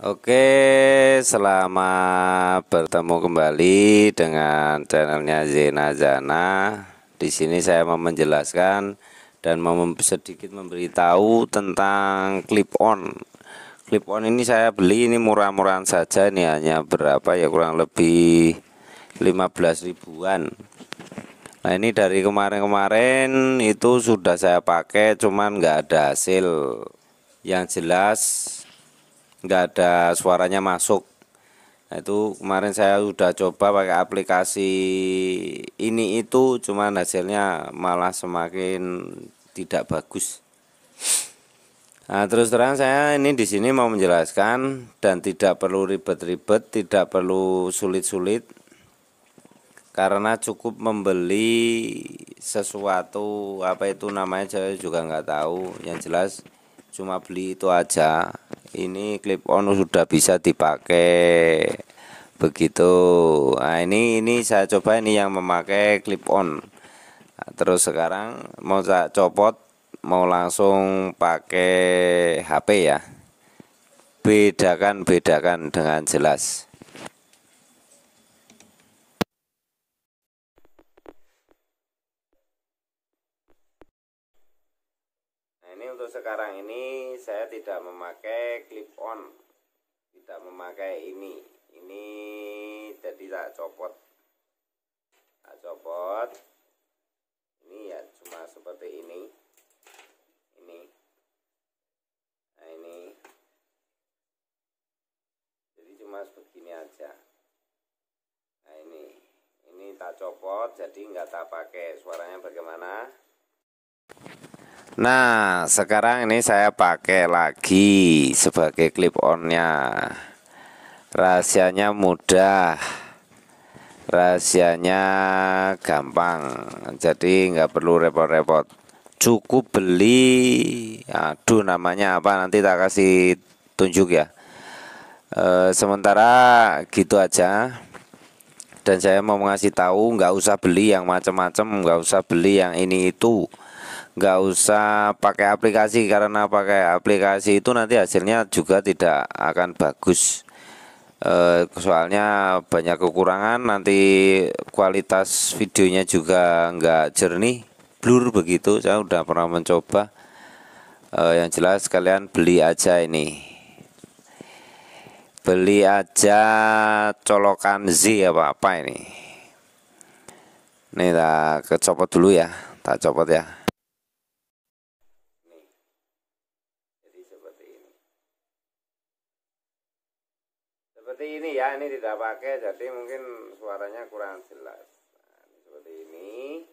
Oke, selamat bertemu kembali dengan channelnya Zena Zana. Di sini saya mau menjelaskan dan mau sedikit memberitahu tentang clip on. Clip on ini saya beli ini murah-murahan saja ini hanya berapa ya kurang lebih 15 ribuan. Nah, ini dari kemarin-kemarin itu sudah saya pakai cuman nggak ada hasil. Yang jelas nggak ada suaranya masuk nah, itu kemarin saya sudah coba pakai aplikasi ini itu cuman hasilnya malah semakin tidak bagus Nah, terus terang saya ini di sini mau menjelaskan dan tidak perlu ribet-ribet, tidak perlu sulit-sulit karena cukup membeli sesuatu apa itu namanya saya juga nggak tahu yang jelas cuma beli itu aja ini clip on sudah bisa dipakai begitu nah ini ini saya coba ini yang memakai clip on terus sekarang mau saya copot mau langsung pakai HP ya bedakan bedakan dengan jelas untuk sekarang ini saya tidak memakai clip on tidak memakai ini ini jadi tak copot tak copot ini ya cuma seperti ini ini nah ini jadi cuma begini aja nah ini ini tak copot jadi nggak tak pakai suaranya bagaimana Nah sekarang ini saya pakai lagi sebagai clip onnya Rahasianya mudah Rahasianya gampang Jadi nggak perlu repot-repot Cukup beli Aduh namanya apa nanti tak kasih tunjuk ya e, Sementara gitu aja dan saya mau ngasih tahu nggak usah beli yang macam-macam nggak usah beli yang ini itu nggak usah pakai aplikasi karena pakai aplikasi itu nanti hasilnya juga tidak akan bagus e, soalnya banyak kekurangan nanti kualitas videonya juga nggak jernih blur begitu saya udah pernah mencoba e, yang jelas kalian beli aja ini beli aja colokan Z apa apa ini ini tak kecopot dulu ya tak copot ya seperti ini ya ini tidak pakai jadi mungkin suaranya kurang jelas nah, seperti ini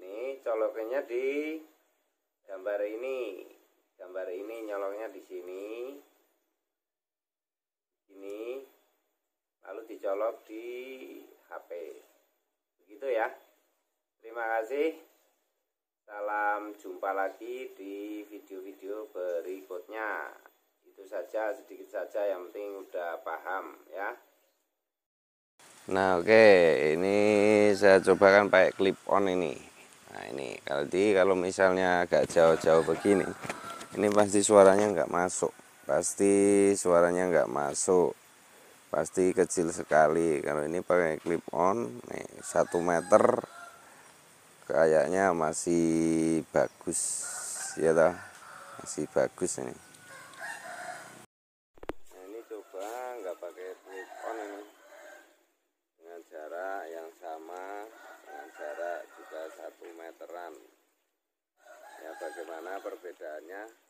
ini colokannya di gambar ini gambar ini nyolongnya di sini ini lalu dicolok di HP begitu ya terima kasih salam jumpa lagi di video-video ber saja sedikit saja yang penting udah paham ya nah oke okay. ini saya coba kan pakai clip on ini nah ini jadi kalau misalnya agak jauh-jauh begini ini pasti suaranya nggak masuk pasti suaranya nggak masuk pasti kecil sekali kalau ini pakai clip on nih satu meter kayaknya masih bagus ya toh masih bagus ini Nah, ya bagaimana perbedaannya